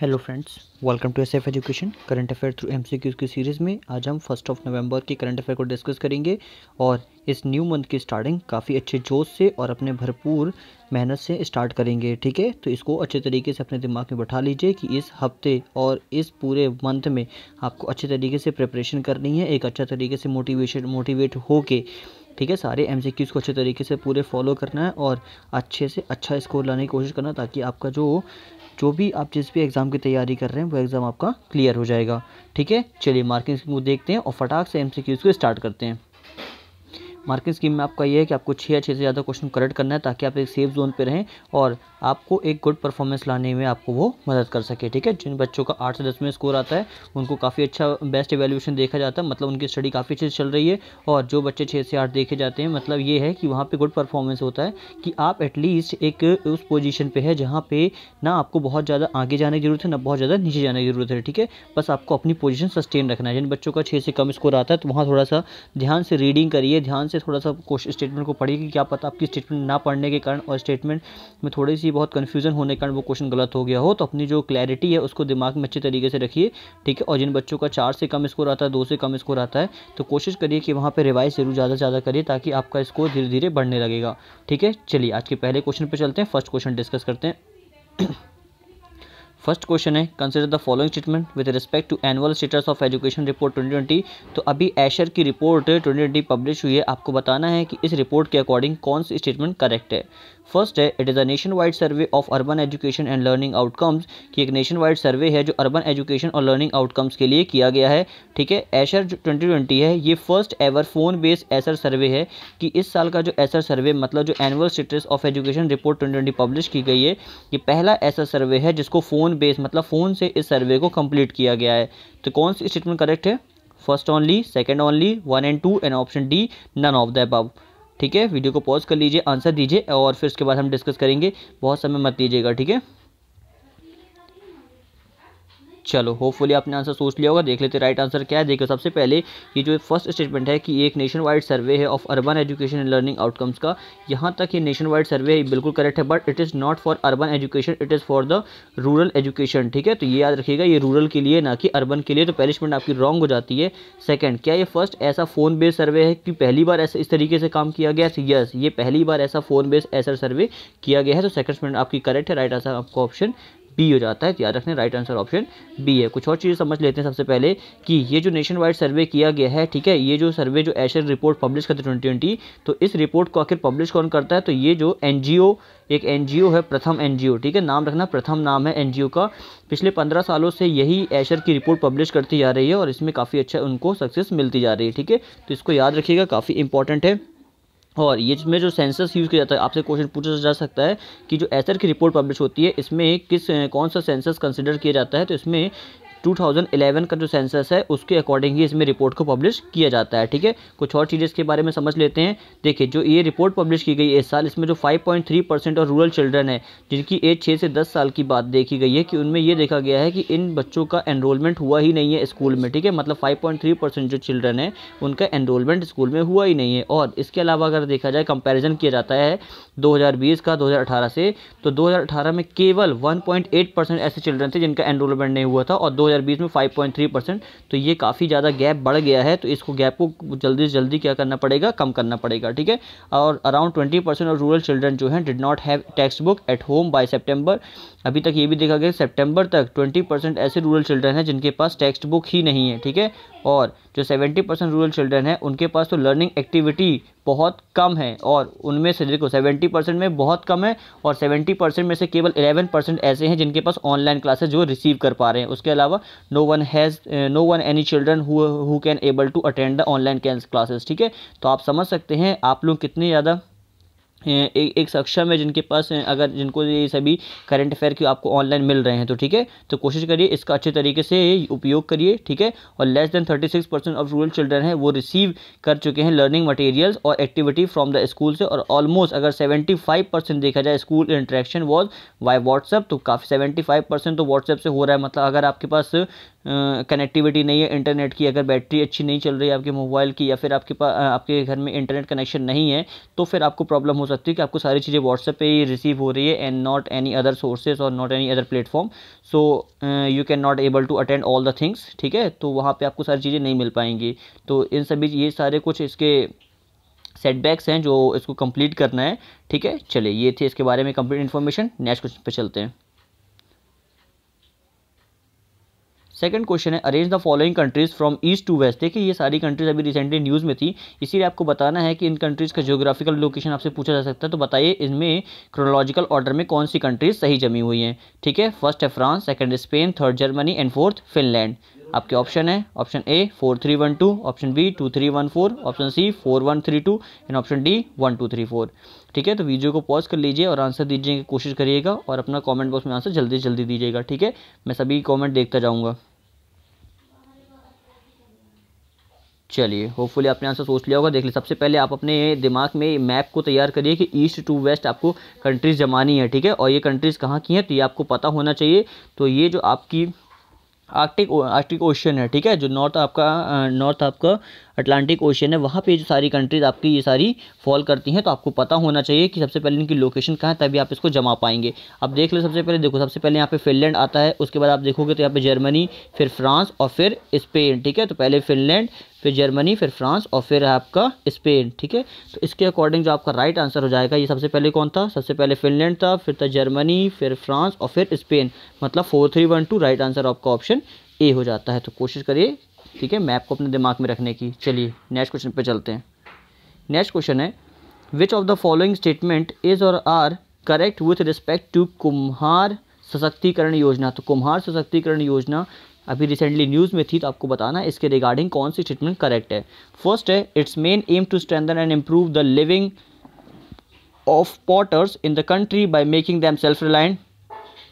Hello friends welcome to S F education current affair through M C की series में आज हम first of November के current affair को डिस्कस करेंगे और इस न्यू मंथ की स्टार्टिंग काफ़ी अच्छे जोश से और अपने भरपूर मेहनत से स्टार्ट करेंगे ठीक है तो इसको अच्छे तरीके से अपने दिमाग में बैठा लीजिए कि इस हफ्ते और इस पूरे मंथ में आपको अच्छे तरीके से प्रिपरेशन करनी है एक अच्छा तरीके से मोटिवेशन मोटिवेट होके ठीक है सारे एम को अच्छे तरीके से पूरे फॉलो करना है और अच्छे से अच्छा स्कोर लाने की कोशिश करना ताकि आपका जो जो भी आप जिस भी एग्ज़ाम की तैयारी कर रहे हैं वो एग्ज़ाम आपका क्लियर हो जाएगा ठीक है चलिए मार्किंग को देखते हैं और फटाक से एम को स्टार्ट करते हैं मार्किंग स्कीम में आपका ये है कि आपको छः या छः से ज़्यादा क्वेश्चन करेक्ट करना है ताकि आप एक सेफ जोन पर रहें और आपको एक गुड परफॉर्मेंस लाने में आपको वो मदद कर सके ठीक है जिन बच्चों का आठ से दस में स्कोर आता है उनको काफ़ी अच्छा बेस्ट एवेल्यूशन देखा जाता है मतलब उनकी स्टडी काफ़ी अच्छी चल रही है और जो बच्चे छः से आठ देखे जाते हैं मतलब ये है कि वहाँ पर गुड परफॉर्मेंस होता है कि आप एटलीस्ट एक उस पोजिशन पर है जहाँ पर ना आपको बहुत ज़्यादा आगे जाने की ज़रूरत है ना बहुत ज़्यादा नीचे जाने की ज़रूरत है ठीक है बस आपको अपनी पोजिशन सस्टेन रखना है जिन बच्चों का छः से कम स्कोर आता है तो वहाँ थोड़ा सा ध्यान से रीडिंग करिए ध्यान से से थोड़ा सा क्वेश्चन स्टेटमेंट को पढ़िए कि क्या पता आपकी स्टेटमेंट ना पढ़ने के कारण और स्टेटमेंट में थोड़ी सी बहुत कन्फ्यूजन होने के कारण वो क्वेश्चन गलत हो गया हो तो अपनी जो क्लैरिटी है उसको दिमाग में अच्छे तरीके से रखिए ठीक है और जिन बच्चों का चार से कम स्कोर आता है दो से कम स्कोर आता है तो कोशिश करिए कि वहाँ पर रिवाइज जरूर ज़्यादा से ज़्यादा करिए ताकि आपका स्कोर धीरे धीरे बढ़ने लगेगा ठीक है चलिए आज के पहले क्वेश्चन पर चलते हैं फर्स्ट क्वेश्चन डिस्कस करते हैं फर्स्ट क्वेश्चन है consider the following statement with respect to annual status of education report 2020 तो अभी एशर की रिपोर्ट 2020 पब्लिश हुई है आपको बताना है कि इस रिपोर्ट के अकॉर्डिंग कौन सी स्टेटमेंट करेक्ट है फर्स्ट है it is a nationwide survey of urban education and learning outcomes कि एक नेशन वाइड सर्वे है जो अर्बन एजुकेशन और लर्निंग आउटकम्स के लिए किया गया है ठीक है एशर ट्वेंटी ट्वेंटी है ये first ever phone based ASER survey है कि इस साल का जो एसर सर्वे मतलब जो annual status of education report twenty twenty publish की गई है ये पहला ऐसा सर्वे है जिसको फ़ोन बेस मतलब फ़ोन से इस सर्वे को कम्प्लीट किया गया है तो कौन सी स्टेटमेंट करेक्ट है first only second only one and two and option D none of the above ठीक है वीडियो को पॉज कर लीजिए आंसर दीजिए और फिर उसके बाद हम डिस्कस करेंगे बहुत समय मत लीजिएगा ठीक है चलो होपफुली आपने आंसर सोच लिया होगा देख लेते राइट आंसर क्या है देखो सबसे पहले ये जो फर्स्ट स्टेटमेंट है कि एक नेशन वाइड सर्वे है of urban education and learning outcomes का यहाँ तक ये नेशन वाइड सर्वे है बिल्कुल करेक्ट है but it is not for urban education it is for the rural education ठीक है तो ये याद रखिएगा ये रूरल के लिए ना कि अर्बन के लिए तो पनिशमेंट आपकी रॉन्ग हो जाती है सेकेंड क्या ये फर्स्ट ऐसा फ़ोन बेस्ड सर्वे है कि पहली बार ऐसे इस तरीके से काम किया गया यस ये पहली बार ऐसा फ़ोन बेस्ड ऐसा सर्वे किया गया है तो सेकंड आपकी करेक्ट है राइट आंसर आपको ऑप्शन बी हो जाता है तो याद रखने राइट आंसर ऑप्शन बी है कुछ और चीज़ समझ लेते हैं सबसे पहले कि ये जो नेशन वाइड सर्वे किया गया है ठीक है ये जो सर्वे जो एशियन रिपोर्ट पब्लिश करते ट्वेंटी ट्वेंटी तो इस रिपोर्ट को आखिर पब्लिश कौन करता है तो ये जो एन एक एन है प्रथम एन ठीक है नाम रखना प्रथम नाम है एन का पिछले पंद्रह सालों से यही एशर की रिपोर्ट पब्लिश करती जा रही है और इसमें काफ़ी अच्छा उनको सक्सेस मिलती जा रही है ठीक है तो इसको याद रखिएगा काफ़ी इंपॉर्टेंट है और ये इसमें जो सेंसस यूज़ किया जाता है आपसे क्वेश्चन पूछा जा सकता है कि जो एसर की रिपोर्ट पब्लिश होती है इसमें किस कौन सा सेंसस कंसिडर किया जाता है तो इसमें 2011 का जो सेंसस है उसके अकॉर्डिंग ही इसमें रिपोर्ट को पब्लिश किया जाता है ठीक है कुछ और चीज़ इसके बारे में समझ लेते हैं देखिए जो ये रिपोर्ट पब्लिश की गई है इस साल इसमें जो 5.3 परसेंट और रूरल चिल्ड्रन है जिनकी एज छः से दस साल की बात देखी गई है कि उनमें यह देखा गया है कि इन बच्चों का एनरोलमेंट हुआ ही नहीं है स्कूल में ठीक है मतलब फाइव परसेंट जो चिल्ड्रन है उनका एनरोलमेंट स्कूल में हुआ ही नहीं है और इसके अलावा अगर देखा जाए कंपेरिजन किया जाता है दो का दो से तो दो में केवल वन परसेंट ऐसे चिल्ड्रन थे जिनका एनरोलमेंट नहीं हुआ था और दो 2020 में 5.3 परसेंट तो ये काफ़ी ज़्यादा गैप बढ़ गया है तो इसको गैप को जल्दी से जल्दी क्या करना पड़ेगा कम करना पड़ेगा ठीक है और around twenty percent of rural children जो हैं did not have textbook at home by September अभी तक ये भी देखा गया सितंबर तक 20 परसेंट ऐसे रूरल चिल्ड्रन हैं जिनके पास टेक्स्ट बुक ही नहीं है ठीक है और जो 70 परसेंट रूरल चिल्ड्रन हैं उनके पास तो लर्निंग एक्टिविटी बहुत कम है और उनमें से देखो 70 परसेंट में बहुत कम है और 70 परसेंट में से केवल 11 परसेंट ऐसे हैं जिनके पास ऑनलाइन क्लासेज जो रिसीव कर पा रहे हैं उसके अलावा no one has no one any children who can able to attend the online classes ठीक है तो आप समझ सकते हैं आप लोग कितने ज़्यादा ए, एक सक्षम है जिनके पास अगर जिनको ये सभी करंट अफेयर की आपको ऑनलाइन मिल रहे हैं तो ठीक है तो कोशिश करिए इसका अच्छे तरीके से उपयोग करिए ठीक है और less than thirty six percent of rural children है वो रिसीव कर चुके हैं लर्निंग मटेरियल्स और एक्टिविटी फ्रॉम द स्कूल से और ऑलमोस्ट अगर सेवेंटी फाइव परसेंट देखा जाए school interaction was via WhatsApp तो काफ़ी सेवेंटी फाइव परसेंट तो व्हाट्सएप से हो रहा है मतलब अगर आपके पास कनेक्टिविटी नहीं है इंटरनेट की अगर बैटरी अच्छी नहीं चल रही है आपके मोबाइल की या फिर आपके पास आपके घर में इंटरनेट कनेक्शन नहीं है तो फिर आपको प्रॉब्लम हो सकती है कि आपको सारी चीज़ें व्हाट्सएप पे ही रिसीव हो रही है and not any other sources और not any other platform so you can not able to attend all the things ठीक है तो वहाँ पर आपको सारी चीज़ें नहीं मिल पाएंगी तो इन सभी ये सारे कुछ इसके सेटबैक्स हैं जो इसको कंप्लीट करना है ठीक है चलिए ये थे इसके बारे में कंप्लीट इन्फॉर्मेशन नेक्स्ट क्वेश्चन पर चलते हैं सेकंड क्वेश्चन है arrange the following countries from east to west देखिए ये सारी कंट्रीज़ अभी रिसेंटली न्यूज़ में थी इसीलिए आपको बताना है कि इन कंट्रीज़ का जोग्राफिकल लोकेशन आपसे पूछा जा सकता है तो बताइए इनमें क्रोनोलॉजिकल ऑर्डर में कौन सी कंट्रीज़ सही जमी हुई हैं ठीक है फर्स्ट है France second Spain third Germany and fourth Finland आपके ऑप्शन है option A four three one two option B two three one four option C four one three two and option D one two three four ठीक है तो video को pause कर लीजिए और answer दीजिए की कोशिश करिएगा और अपना कॉमेंट बॉक्स में आंसर जल्दी जल्दी दीजिएगा ठीक है मैं सभी कॉमेंट देखता जाऊँगा चलिए होपफुली आपने आंसर सोच लिया होगा देख लिया सबसे पहले आप अपने दिमाग में मैप को तैयार करिए कि ईस्ट टू वेस्ट आपको कंट्रीज़ जमानी है ठीक है और ये कंट्रीज़ कहाँ की हैं तो ये आपको पता होना चाहिए तो ये जो आपकी आर्टिक आर्टिक ओशन है ठीक है जो नॉर्थ आपका नॉर्थ आपका अटलांटिक ओशन है वहाँ पे जो सारी कंट्रीज आपकी ये सारी फॉल करती हैं तो आपको पता होना चाहिए कि सबसे पहले इनकी लोकेशन कहाँ है तभी आप इसको जमा पाएंगे अब देख लो सबसे पहले देखो सबसे पहले यहाँ पे फिनलैंड आता है उसके बाद आप देखोगे तो यहाँ पे जर्मनी फिर फ्रांस और फिर स्पेन ठीक है तो पहले फिनलैंड फिर जर्मनी फिर फ्रांस और फिर आपका स्पेन ठीक है तो इसके अकॉर्डिंग जो आपका राइट आंसर हो जाएगा ये सबसे पहले कौन था सबसे पहले फिनलैंड था फिर था जर्मनी फिर फ्रांस और फिर स्पेन मतलब four three one two right answer आपका ऑप्शन ए हो जाता है तो कोशिश करिए ठीक है मैप को अपने दिमाग में रखने की चलिए नेक्स्ट क्वेश्चन पे चलते हैं नेक्स्ट क्वेश्चन है which of the following statement is और are correct with respect to Kumhar Sashaktikaran योजना तो कुम्हार सशक्तिकरण योजना अभी रिसेंटली न्यूज़ में थी तो आपको बताना इसके रिगार्डिंग कौन सी स्टेटमेंट करेक्ट है फर्स्ट है it's main aim to strengthen and improve the living of potters in the country by making them self reliant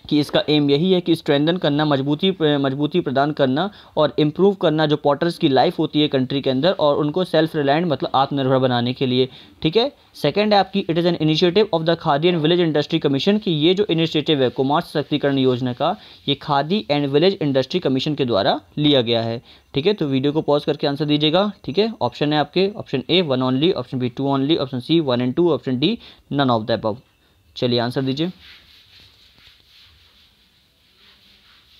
कि इसका एम यही है कि स्ट्रेंदन करना मजबूती मजबूती प्रदान करना और इम्प्रूव करना जो पॉटर्स की लाइफ होती है कंट्री के अंदर और उनको सेल्फ रिलायंट मतलब आत्मनिर्भर बनाने के लिए ठीक है सेकेंड है आपकी it is an initiative of the Khadi and village industry commission की ये जो इनिशिएटिव है कुमार सशक्तिकरण योजना का ये Khadi and village industry commission के द्वारा लिया गया है ठीक है तो वीडियो को पॉज करके आंसर दीजिएगा ठीक है ऑप्शन है आपके option A one only option B two only option C one and two option D none of the अब चलिए आंसर दीजिए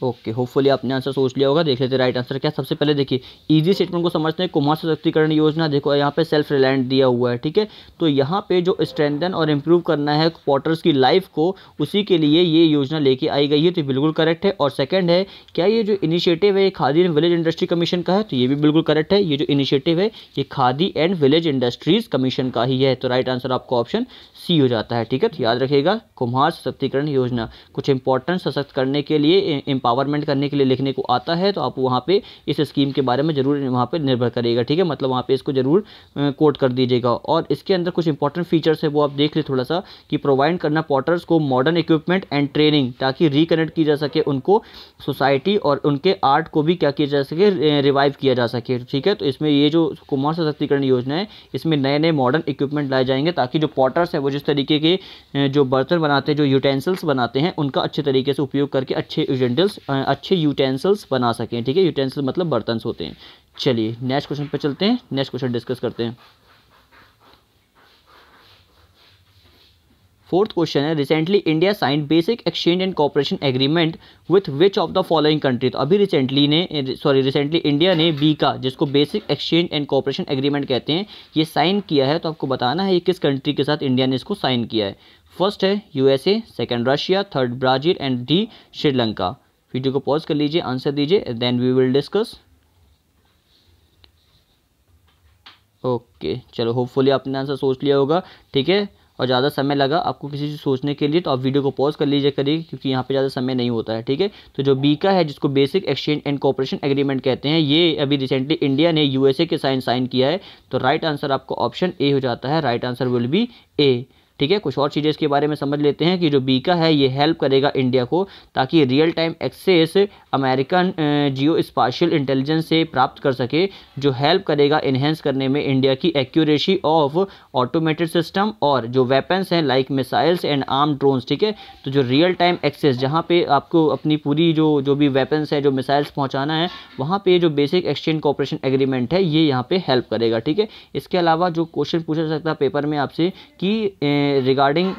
ओके होपफुली आपने आंसर सोच लिया होगा देख लेते राइट आंसर क्या सबसे पहले देखिए इजी स्टेटमेंट को समझते हैं कुमार सशक्तिकरण योजना देखो यहाँ पे सेल्फ रिलायंट दिया हुआ है ठीक है तो यहाँ पे जो स्ट्रेंथन और इम्प्रूव करना है पॉटर्स की लाइफ को उसी के लिए ये योजना लेके आई गई है तो बिल्कुल करेक्ट है और सेकेंड है क्या ये जो इनिशिएटिव है Khadi and village industry commission का है तो ये भी बिल्कुल करेक्ट है ये जो इनिशिएटिव है ये Khadi and village industries commission का ही है तो राइट आंसर आपको ऑप्शन सी हो जाता है ठीक है तो याद रखिएगा कुम्हार सशक्तिकरण योजना कुछ इंपॉर्टेंट सशक्त करने के लिए एम्पावरमेंट करने के लिए लिखने को आता है तो आप वहाँ पे इस स्कीम के बारे में ज़रूर वहाँ पे निर्भर करिएगा ठीक है मतलब वहाँ पे इसको ज़रूर कोट कर दीजिएगा और इसके अंदर कुछ इंपॉर्टेंट फीचर्स है वो आप देख लें थोड़ा सा कि प्रोवाइड करना पॉटर्स को मॉडर्न इक्विपमेंट एंड ट्रेनिंग ताकि रिकनेक्ट की जा सके उनको सोसाइटी और उनके आर्ट को भी क्या किया जा सके रिवाइव किया जा सके ठीक है तो इसमें ये जो कुमार सशक्तिकरण योजना है इसमें नए नए मॉडर्न इक्विपमेंट लाए जाएंगे ताकि जो पॉटर्स हैं वो जिस तरीके के जो बर्तन बनाते हैं जो यूटेंसिल्स बनाते हैं उनका अच्छे तरीके से उपयोग करके अच्छे यूटेंसिल्स अच्छे यूटेंसल्स बना सकें ठीक है यूटेंसिल मतलब बर्तन होते हैं चलिए नेक्स्ट क्वेश्चन पर चलते हैं नेक्स्ट क्वेश्चन डिस्कस करते हैं फोर्थ क्वेश्चन है recently India sign basic exchange and cooperation agreement with which of the following country तो अभी रिसेंटली ने सॉरी रिसेंटली इंडिया ने बी का जिसको basic exchange and cooperation agreement कहते हैं ये साइन किया है तो आपको बताना है ये किस कंट्री के साथ इंडिया ने इसको साइन किया है फर्स्ट है USA second Russia third Brazil and D Sri Lanka video को पॉज कर लीजिए आंसर दीजिए then we will discuss okay चलो होपफुली आपने आंसर सोच लिया होगा ठीक है और ज़्यादा समय लगा आपको किसी चीज़ सोचने के लिए तो आप वीडियो को पॉज कर लीजिए करिए क्योंकि यहाँ पे ज़्यादा समय नहीं होता है ठीक है तो जो बी का है जिसको basic exchange and cooperation agreement कहते हैं ये अभी रिसेंटली इंडिया ने यूएसए के साइन साइन किया है तो राइट आंसर आपको ऑप्शन ए हो जाता है right answer will be A ठीक है कुछ और चीज़ें इसके बारे में समझ लेते हैं कि जो बीका है ये हेल्प करेगा इंडिया को ताकि real time access American geospatial intelligence से प्राप्त कर सके जो हेल्प करेगा इन्हेंस करने में इंडिया की एक्यूरेसी ऑफ ऑटोमेटेड सिस्टम और जो वेपन्स हैं like missiles and arm drones ठीक है तो जो रियल टाइम एक्सेस जहाँ पर आपको अपनी पूरी जो जो भी वेपन्स हैं जो मिसाइल्स पहुँचाना है वहाँ पर जो बेसिक एक्सचेंज कॉपरेशन एग्रीमेंट है ये यहाँ पर हेल्प करेगा ठीक है इसके अलावा जो क्वेश्चन पूछा सकता है पेपर में आपसे कि रिगार्डिंग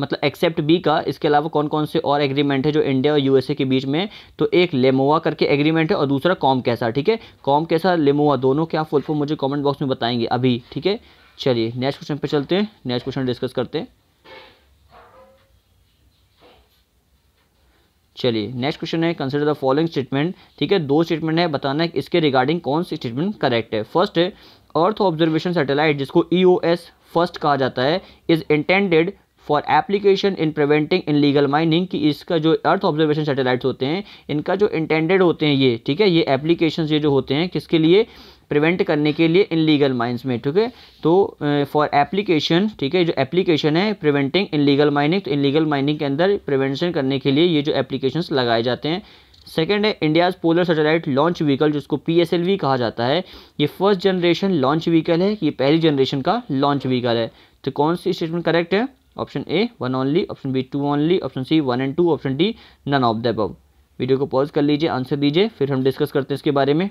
मतलब एक्सेप्ट बी का इसके अलावा कौन कौन से और एग्रीमेंट है जो इंडिया और यूएसए के बीच में तो एक लेमोवा करके एग्रीमेंट है और दूसरा कॉम कैसा ठीक है कॉम कैसा लेमोवा दोनों क्या फुल फॉर्म मुझे कमेंट बॉक्स में बताएंगे अभी ठीक है चलिए नेक्स्ट क्वेश्चन पे चलते हैं नेक्स्ट क्वेश्चन डिस्कस करते हैं चलिए नेक्स्ट क्वेश्चन है कंसिडर द फॉलोइंग स्टेटमेंट ठीक है दो स्टेटमेंट है बताना है इसके रिगार्डिंग कौन सी स्टेटमेंट करेक्ट है फर्स्ट है अर्थ ऑब्जर्वेशन सैटेलाइट जिसको ई e फर्स्ट कहा जाता है is intended for application in preventing illegal mining कि इसका जो अर्थ ऑब्जर्वेशन सेटेलाइट होते हैं इनका जो इंटेंडेड होते हैं ये ठीक है ये एप्लीकेशन ये जो होते हैं किसके लिए प्रिवेंट करने के लिए इन लीगल माइन्स में ठीक है तो फॉर एप्लीकेशन ठीक है जो एप्लीकेशन है प्रिवेंटिंग इन लीगल माइनिंग तो इन लीगल माइनिंग के अंदर प्रिवेंशन करने के लिए ये जो एप्लीकेशन लगाए जाते हैं सेकेंड है India's polar satellite launch vehicle जिसको पी कहा जाता है ये फर्स्ट जनरेशन लॉन्च व्हीकल है ये पहली जनरेशन का लॉन्च व्हीकल है तो कौन सी स्टेटमेंट करेक्ट है option A one only option B two only option C one and two option D none of the अब वीडियो को पॉज कर लीजिए आंसर दीजिए फिर हम डिस्कस करते हैं इसके बारे में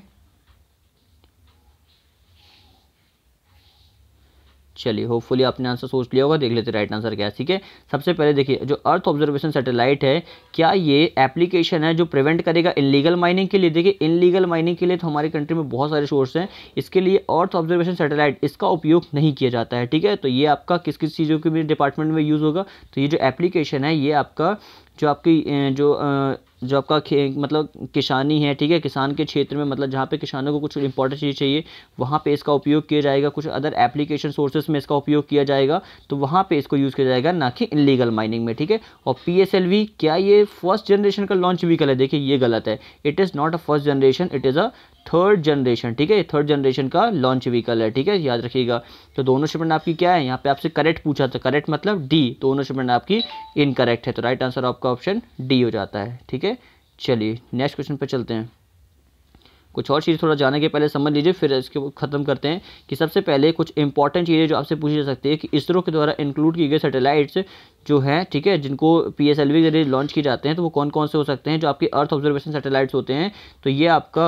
चलिए होपफुली आपने आंसर सोच लिया होगा देख लेते राइट आंसर क्या है ठीक है सबसे पहले देखिए जो अर्थ ऑब्जर्वेशन सैटेलाइट है क्या ये एप्लीकेशन है जो प्रिवेंट करेगा इनलीगल माइनिंग के लिए देखिए इनलीगल माइनिंग के लिए तो हमारी कंट्री में बहुत सारे सोर्स हैं इसके लिए अर्थ ऑब्जर्वेशन सैटेलाइट इसका उपयोग नहीं किया जाता है ठीक है तो ये आपका किस किस चीज़ों के भी डिपार्टमेंट में यूज़ होगा तो ये जो एप्लीकेशन है ये आपका जो आपकी जो जो आपका मतलब किसानी है ठीक है किसान के क्षेत्र में मतलब जहाँ पे किसानों को कुछ इंपॉर्टेंट चीज़ चाहिए वहाँ पे इसका उपयोग किया जाएगा कुछ अदर एप्लीकेशन सोर्सेज में इसका उपयोग किया जाएगा तो वहाँ पे इसको यूज़ किया जाएगा ना कि इनलीगल माइनिंग में ठीक है और पी क्या ये फर्स्ट जनरेशन का लॉन्च व्हीकल है देखिए ये गलत है it is not a first generation it is a third generation ठीक है थर्ड जनरेशन का लॉन्च व्हीकल है ठीक है याद रखिएगा तो दोनों शिपमेंट आपकी क्या है यहाँ पे आपसे करेक्ट पूछा था करेक्ट मतलब डी दोनों शिपमेंट आपकी इनकरेक्ट है तो राइट आंसर आपका ऑप्शन डी हो जाता है ठीक है चलिए नेक्स्ट क्वेश्चन पर चलते हैं कुछ और चीज़ थोड़ा जाने के पहले समझ लीजिए फिर इसके ख़त्म करते हैं कि सबसे पहले कुछ इंपॉर्टेंट चीज़ें जो आपसे पूछी जा सकती है कि इसरो के द्वारा इंक्लूड की गई सैटेलाइट्स जो हैं ठीक है जिनको पी एस एल वी के जरिए लॉन्च किए जाते हैं तो वो कौन कौन से हो सकते हैं जो आपके अर्थ ऑब्जर्वेशन सेटेलाइट्स होते हैं तो ये आपका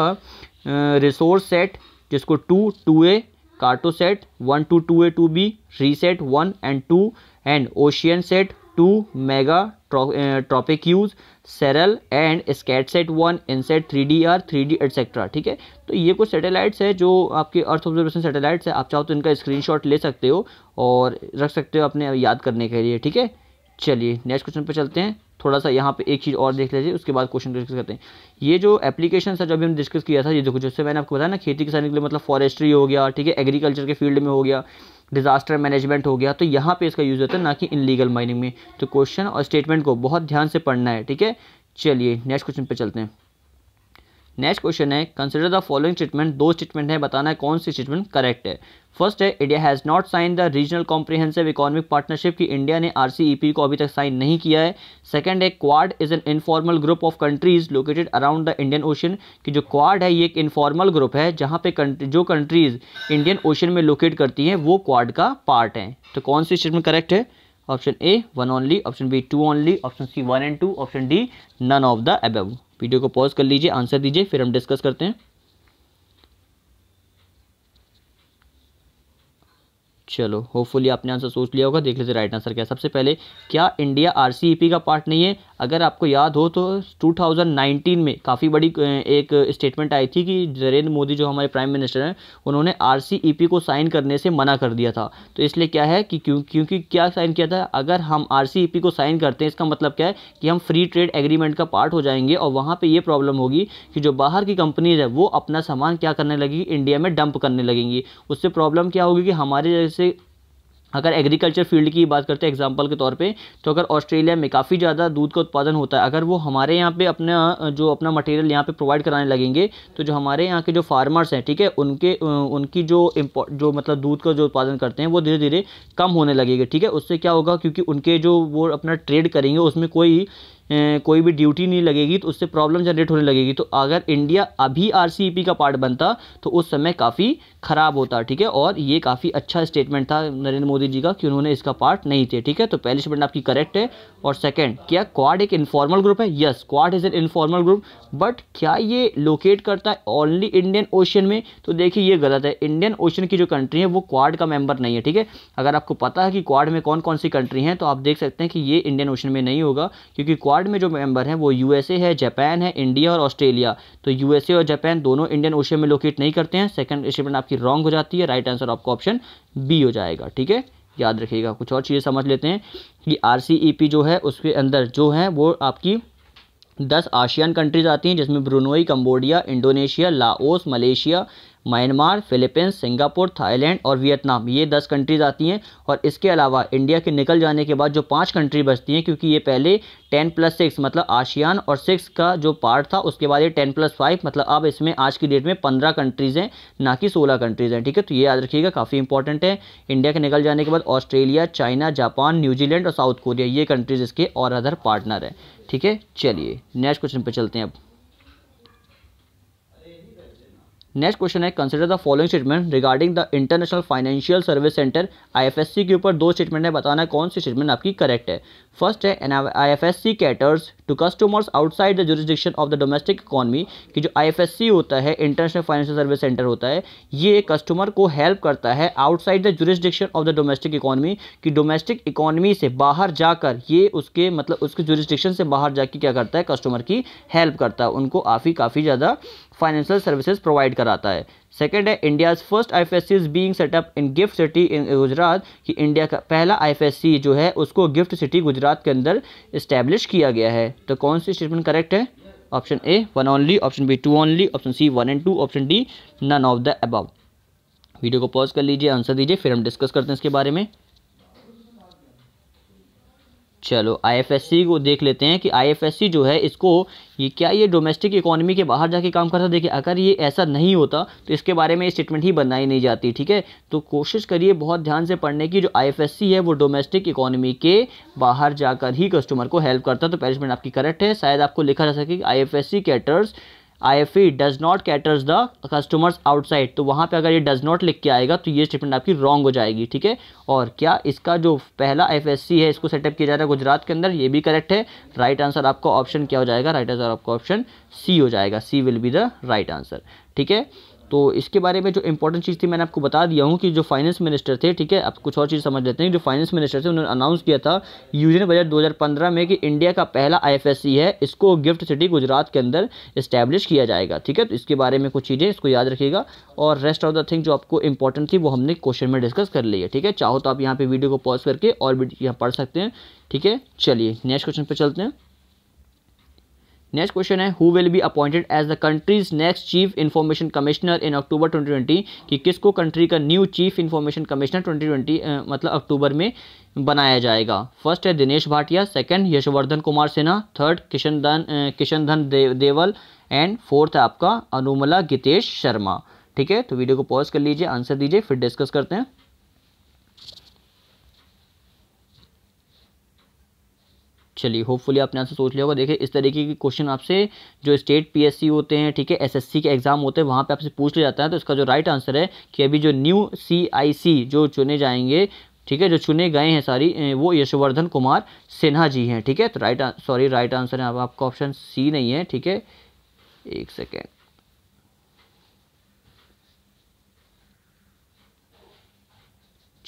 रिसोर्स सेट जिसको two two A Cartosat one two two A two B RISAT one and two and Oceansat Megha mega Tropiques SARAL and SCATSAT one INSAT three D R three D etcetera ठीक है तो ये कुछ satellites है जो आपके earth observation satellites है आप चाहो तो इनका स्क्रीनशॉट ले सकते हो और रख सकते हो अपने याद करने के लिए ठीक है चलिए नेक्स्ट क्वेश्चन पे चलते हैं थोड़ा सा यहाँ पे एक चीज़ और देख लीजिए उसके बाद क्वेश्चन डिस्कस करते हैं ये जो एप्लीकेशन था जब हमने डिस्कस किया था ये देखो जिससे मैंने आपको बताया ना खेती किसानी के लिए मतलब फॉरेस्ट्री हो गया ठीक है एग्रीकल्चर के फील्ड में हो गया डिज़ास्टर मैनेजमेंट हो गया तो यहाँ पे इसका यूज़ होता है ना कि इनलीगल माइनिंग में तो क्वेश्चन और स्टेटमेंट को बहुत ध्यान से पढ़ना है ठीक है चलिए नेक्स्ट क्वेश्चन पे चलते हैं नेक्स्ट क्वेश्चन है कंसिडर द फॉलोइंग स्टेटमेंट दो स्टेटमेंट है बताना है कौन सी स्टेटमेंट करेक्ट है फर्स्ट है India has not sign the regional comprehensive economic partnership की इंडिया ने आर e को अभी तक साइन नहीं किया है सेकंड है quad is an informal group of countries located around the Indian Ocean की जो क्वाड है ये एक इनफॉर्मल ग्रुप है जहाँ पे कंट्री, जो कंट्रीज इंडियन ओशन में लोकेट करती हैं वो क्वाड का पार्ट है तो कौन सी स्टेटमेंट करेक्ट है option A one only option B two only option C one and two option D none of the above video को पॉज कर लीजिए आंसर दीजिए फिर हम डिस्कस करते हैं चलो होपफुली आपने आंसर सोच लिया होगा देख लेते राइट आंसर क्या सबसे पहले क्या इंडिया आर e का पार्ट नहीं है अगर आपको याद हो तो 2019 में काफ़ी बड़ी एक स्टेटमेंट आई थी कि नरेंद्र मोदी जो हमारे प्राइम मिनिस्टर हैं उन्होंने आर e को साइन करने से मना कर दिया था तो इसलिए क्या है कि क्यों क्योंकि क्या साइन किया था अगर हम आर e को साइन करते हैं इसका मतलब क्या है कि हम फ्री ट्रेड एग्रीमेंट का पार्ट हो जाएंगे और वहाँ पर यह प्रॉब्लम होगी कि जो बाहर की कंपनीज है वो अपना सामान क्या करने लगेगी इंडिया में डंप करने लगेंगी उससे प्रॉब्लम क्या होगी कि हमारे जैसे जैसे अगर एग्रीकल्चर फील्ड की बात करते हैं एग्जांपल के तौर पे तो अगर ऑस्ट्रेलिया में काफ़ी ज़्यादा दूध का उत्पादन होता है अगर वो हमारे यहाँ पे अपना जो अपना मटेरियल यहाँ पे प्रोवाइड कराने लगेंगे तो जो हमारे यहाँ के जो फार्मर्स हैं ठीक है थीके? उनके उनकी जो इम्पोर्ट जो मतलब दूध का जो उत्पादन करते हैं वो धीरे धीरे कम होने लगेगा ठीक है उससे क्या होगा क्योंकि उनके जो वो अपना ट्रेड करेंगे उसमें कोई कोई भी ड्यूटी नहीं लगेगी तो उससे प्रॉब्लम जनरेट होने लगेगी तो अगर इंडिया अभी आर e का पार्ट बनता तो उस समय काफ़ी ख़राब होता ठीक है और ये काफ़ी अच्छा स्टेटमेंट था नरेंद्र मोदी जी का कि उन्होंने इसका पार्ट नहीं थे ठीक है तो पहली स्टेटमेंट आपकी करेक्ट है और सेकेंड क्या क्वाड एक इन्फॉर्मल ग्रुप है yes quad is an informal group but क्या ये लोकेट करता है ओनली इंडियन ओशन में तो देखिए ये गलत है इंडियन ओशन की जो कंट्री है वो क्वाड का मेंबर नहीं है ठीक है अगर आपको पता है कि क्वाड में कौन कौन सी कंट्री हैं तो आप देख सकते हैं कि ये इंडियन ओशन में नहीं होगा क्योंकि क्वाड क्वाड में जो मेंबर हैं वो यूएसए है जापान है इंडिया और ऑस्ट्रेलिया तो यूएसए और जापान दोनों इंडियन ओशियन में लोकेट नहीं करते हैं सेकंड स्टेटमेंट आपकी रॉन्ग हो जाती है राइट आंसर आपका ऑप्शन बी हो जाएगा ठीक है याद रखिएगा कुछ और चीज़ें समझ लेते हैं कि आर e जो है उसके अंदर जो है वो आपकी दस आशियान कंट्रीज आती हैं जिसमें Brunei Cambodia Indonesia Laos Malaysia Myanmar Philippines Singapore Thailand और वियतनाम ये दस कंट्रीज़ आती हैं और इसके अलावा इंडिया के निकल जाने के बाद जो पाँच कंट्री बचती हैं क्योंकि ये पहले टेन प्लस सिक्स मतलब आशियान और सिक्स का जो पार्ट था उसके बाद ये टेन प्लस फाइव मतलब अब इसमें आज की डेट में पंद्रह कंट्रीज़ हैं ना कि सोलह कंट्रीज़ हैं ठीक है तो ये याद रखिएगा काफ़ी इंपॉर्टेंट है इंडिया के निकल जाने के बाद ऑस्ट्रेलिया चाइना जापान न्यूजीलैंड और साउथ कोरिया ये कंट्रीज़ इसके और अदर पार्टनर हैं ठीक है चलिए नेक्स्ट क्वेश्चन पर चलते हैं अब नेक्स्ट क्वेश्चन है consider the following statement regarding the international financial service centre IFSC के ऊपर दो स्टेटमेंट है बताना है कौन सी स्टेटमेंट आपकी करेक्ट है फर्स्ट है IFSC caters to customers outside the jurisdiction of the domestic economy कि जो आईएफएससी होता है इंटरनेशनल फाइनेंशियल सर्विस सेंटर होता है ये कस्टमर को हेल्प करता है outside the jurisdiction of the domestic economy कि डोमेस्टिक इकॉनमी से बाहर जाकर ये उसके मतलब उसके जुरिस्डिक्शन से बाहर जाके क्या करता है कस्टमर की हेल्प करता है उनको काफ़ी काफ़ी ज़्यादा फाइनेंशियल सर्विसेज प्रोवाइड करा आता है सेकेंड है India first I F S C is being set up in GIFT City in Gujarat कि इंडिया का पहला आई एफ एस सी जो है उसको गिफ्ट सिटी गुजरात के अंदर इस्टेब्लिश किया गया है तो कौन सी स्टेटमेंट करेक्ट है option A one only option B two only option C one and two option D none of the above video को पॉज कर लीजिए आंसर दीजिए फिर हम डिस्कस करते हैं इसके बारे में चलो आईएफएससी को देख लेते हैं कि आईएफएससी जो है इसको ये क्या ये डोमेस्टिक इकोनॉमी के बाहर जाके काम करता देखिए अगर ये ऐसा नहीं होता तो इसके बारे में स्टेटमेंट ही बनाई नहीं जाती ठीक है तो कोशिश करिए बहुत ध्यान से पढ़ने की जो आईएफएससी है वो डोमेस्टिक इकोनॉमी के बाहर जाकर ही कस्टमर को हेल्प करता तो पैरिशमेंट आपकी करेक्ट है शायद आपको लिखा जा सके I F caters I does not caters the customers outside तो वहाँ पे अगर ये डज नॉट लिख के आएगा तो ये स्टेटमेंट आपकी रॉन्ग हो जाएगी ठीक है और क्या इसका जो पहला एफ है इसको सेटअप किया जा रहा है गुजरात के अंदर ये भी करेक्ट है राइट आंसर आपका ऑप्शन क्या हो जाएगा राइट आंसर आपका ऑप्शन सी हो जाएगा C will be the right answer ठीक है तो इसके बारे में जो इंपॉर्टेंट चीज़ थी मैंने आपको बता दिया हूँ कि जो फाइनेंस मिनिस्टर थे ठीक है आप कुछ और चीज़ समझ लेते हैं जो फाइनेंस मिनिस्टर थे उन्होंने अनाउंस किया था यूनियन बजट दो में कि इंडिया का पहला आई है इसको गिफ्ट सिटी गुजरात के अंदर इस्टेब्लिश किया जाएगा ठीक है तो इसके बारे में कुछ चीज़ें इसको याद रखिएगा और रेस्ट ऑफ द थिंग जो आपको इंपॉर्टेंट थी वो हमने क्वेश्चन में डिस्कस कर लिया ठीक है चाहो तो आप यहाँ पर वीडियो को पॉज करके और भी यहाँ पढ़ सकते हैं ठीक है चलिए नेक्स्ट क्वेश्चन पर चलते हैं नेक्स्ट क्वेश्चन है who will be appointed as the country's next chief information commissioner in October 2020 कि किसको कंट्री का न्यू चीफ इन्फॉर्मेशन कमिश्नर 2020 आ, मतलब अक्टूबर में बनाया जाएगा फर्स्ट है दिनेश भाटिया सेकंड यशवर्धन कुमार सिन्हा थर्ड किशन धन किशन धन देव देवल एंड फोर्थ है आपका अनुमला गितेश शर्मा ठीक है तो वीडियो को पॉज कर लीजिए आंसर दीजिए फिर डिस्कस करते हैं चलिए होपफुली आपने आंसर सोच लिया होगा देखिए इस तरीके के क्वेश्चन आपसे जो स्टेट पीएससी होते हैं ठीक है एसएससी के एग्जाम होते हैं वहाँ पे आपसे पूछ लिया जाता है तो इसका जो राइट आंसर है कि अभी जो न्यू सी जो चुने जाएंगे ठीक है जो चुने गए हैं सारी वो यशवर्धन कुमार सिन्हा जी हैं ठीक है तो राइट सॉरी राइट आंसर है आपका ऑप्शन सी नहीं है ठीक है एक सेकेंड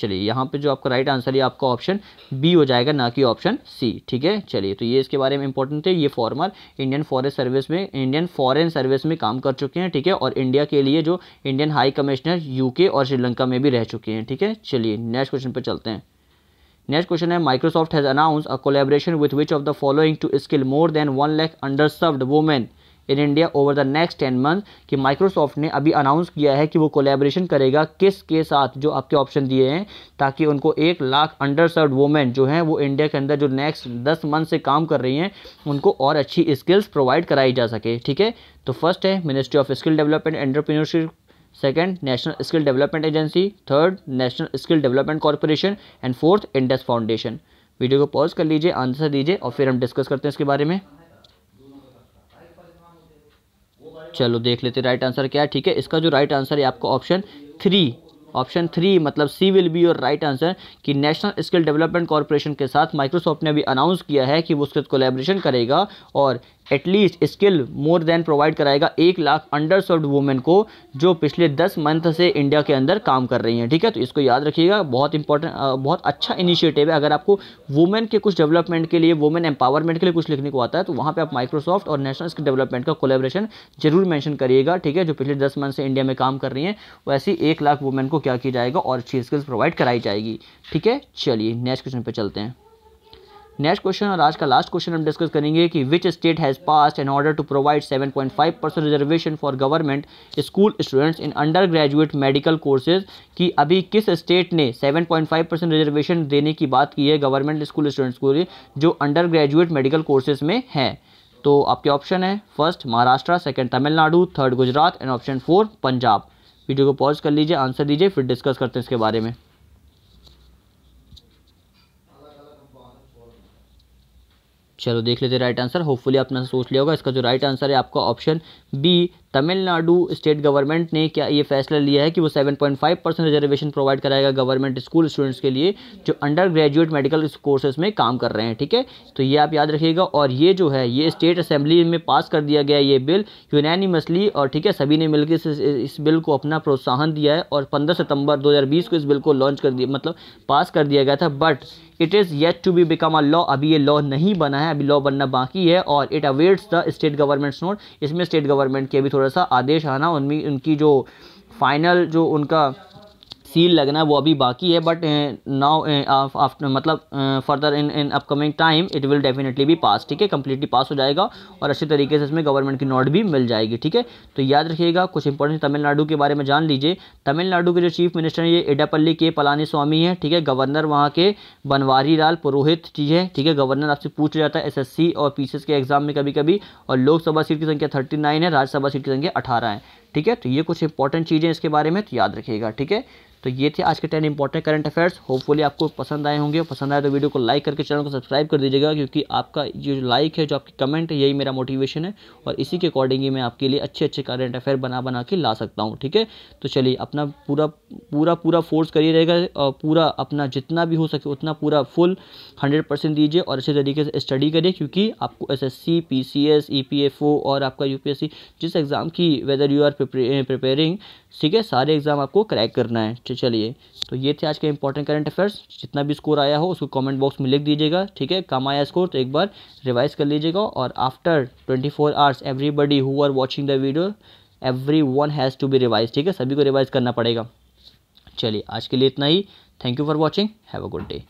चलिए यहाँ पे जो आपका राइट आंसर है आपका ऑप्शन बी हो जाएगा ना कि ऑप्शन सी ठीक है चलिए तो ये इसके बारे में इंपॉर्टेंट है ये फॉर्मर इंडियन फॉरेस्ट सर्विस में इंडियन फॉरेन सर्विस में काम कर चुके हैं ठीक है और इंडिया के लिए जो इंडियन हाई कमिश्नर यूके और श्रीलंका में भी रह चुके हैं ठीक है चलिए नेक्स्ट क्वेश्चन पर चलते हैं नेक्स्ट क्वेश्चन है Microsoft has announce a collaboration with which of the following to skill more than one lakh underserved women in India over the next ten month कि माइक्रोसॉफ्ट ने अभी अनाउंस किया है कि वो कोलेब्रेशन करेगा किस के साथ जो आपके ऑप्शन दिए हैं ताकि उनको एक लाख अंडर सर्व वोमेन जो हैं वो इंडिया के अंदर जो नेक्स्ट दस मंथ से काम कर रही हैं उनको और अच्छी स्किल्स प्रोवाइड कराई जा सके ठीक है तो फर्स्ट है ministry of skill development entrepreneurship second national skill development agency third national skill development corporation and fourth Indus foundation video को पॉज कर लीजिए आंसर दीजिए और फिर हम डिस्कस करते हैं इसके बारे में चलो देख लेते राइट आंसर क्या है ठीक है इसका जो राइट आंसर है आपको ऑप्शन थ्री ऑप्शन थ्री मतलब C will be your right answer कि नेशनल स्किल डेवलपमेंट कॉरपोरेशन के साथ माइक्रोसॉफ्ट ने अभी अनाउंस किया है कि वो उसके कोलेब्रेशन करेगा और at least skill more than provide कराएगा एक लाख अंडर सर्व्ड वुमेन को जो पिछले दस मंथ से इंडिया के अंदर काम कर रही हैं ठीक है तो इसको याद रखिएगा बहुत इंपॉर्टेंट बहुत अच्छा इनिशिएटिव है अगर आपको वुमेन के कुछ डेवलपमेंट के लिए वुमेन एम्पावरमेंट के लिए कुछ लिखने को आता है तो वहाँ पर आप माइक्रोसॉफ्ट और नेशनल स्किल डेवलपमेंट का कोलेब्रेशन जरूर मैंशन करिएगा ठीक है जो पिछले दस मंथ से इंडिया में काम कर रही हैं वैसी एक लाख वुमेन को क्या किया जाएगा और अच्छी स्किल्स प्रोवाइड कराई जाएगी ठीक है चलिए नेक्स्ट क्वेश्चन पर चलते हैं नेक्स्ट क्वेश्चन और आज का लास्ट क्वेश्चन हम डिस्कस करेंगे कि which state has pass an order to provide 7.5 percent reservation for government school students in undergraduate medical courses कि अभी किस स्टेट ने 7.5 परसेंट रिजर्वेशन देने की बात की है गवर्नमेंट स्कूल स्टूडेंट्स को जो अंडर ग्रेजुएट मेडिकल कोर्सेज में है तो आपके ऑप्शन है first Maharashtra second Tamil Nadu third Gujarat and option four Punjab video को पॉज कर लीजिए आंसर दीजिए फिर डिस्कस करते हैं इसके बारे में चलो देख लेते राइट आंसर होपफुली आपने सोच लिया होगा इसका जो राइट आंसर है आपका option B Tamil Nadu state government ने क्या ये फैसला लिया है कि वो 7.5 परसेंट रिजर्वेशन प्रोवाइड कराएगा गवर्नमेंट स्कूल स्टूडेंट्स के लिए जो अंडर ग्रेजुएट मेडिकल कोर्सेज में काम कर रहे हैं ठीक है तो ये आप याद रखिएगा और ये जो है ये स्टेट असेंबली में पास कर दिया गया ये बिल यूनैनिमसली और ठीक है सभी ने मिलकर इस, इस बिल को अपना प्रोत्साहन दिया है और पंद्रह सितंबर दो को इस बिल को लॉन्च कर दिया मतलब पास कर दिया गया था but it is yet to be become a law अभी ये लॉ नहीं बना है अभी लॉ बनना बाकी है और it awaits the state governments nod इसमें स्टेट गवर्नमेंट के भी थोड़ा सा आदेश आना उनमें उनकी जो फाइनल जो उनका सील लगना वो अभी बाकी है बट नाउ आफ्टर मतलब further in in upcoming time it will definitely भी पास ठीक है कम्प्लीटली पास हो जाएगा और अच्छे तरीके से इसमें गवर्नमेंट की नोट भी मिल जाएगी ठीक है तो याद रखिएगा कुछ इंपॉर्टेंट तमिलनाडु के बारे में जान लीजिए तमिलनाडु के जो चीफ मिनिस्टर हैं ये एडापल्ली के पलानी स्वामी हैं ठीक है गवर्नर वहाँ के बनवारी लाल पुरोहित जी हैं ठीक है गवर्नर आपसे पूछ जाता है एस और पी के एग्जाम में कभी कभी और लोकसभा सीट की संख्या थर्टी है राज्यसभा सीट की संख्या अठारह है ठीक है तो ये कुछ इंपॉर्टेंट चीज़ें इसके बारे में तो याद रखिएगा ठीक है तो ये थे आज के ten important current affairs hopefully आपको पसंद आए होंगे पसंद आए तो वीडियो को लाइक करके चैनल को सब्सक्राइब कर दीजिएगा क्योंकि आपका जो लाइक है जो आपकी कमेंट है यही मेरा मोटिवेशन है और इसी के अकॉर्डिंग ही मैं आपके लिए अच्छे अच्छे करंट अफेयर बना बना के ला सकता हूँ ठीक है तो चलिए अपना पूरा पूरा पूरा फोर्स करिए रहेगा और पूरा अपना जितना भी हो सके उतना पूरा फुल हंड्रेड परसेंट दीजिए और अच्छे तरीके से स्टडी करिए क्योंकि आपको S S C P C S E P F O और आपका यू पी एस सी जिस एग्ज़ाम की whether you are preparing eh, ठीक है सारे एग्जाम आपको क्रैक करना है चलिए तो ये थे आज के इंपॉर्टेंट करंट अफेयर्स जितना भी स्कोर आया हो उसको कमेंट बॉक्स में लिख दीजिएगा ठीक है कम आया स्कोर तो एक बार रिवाइज कर लीजिएगा और after twenty four hours everybody who are watching the video every one has to be revise ठीक है सभी को रिवाइज करना पड़ेगा चलिए आज के लिए इतना ही thank you for watching have a good day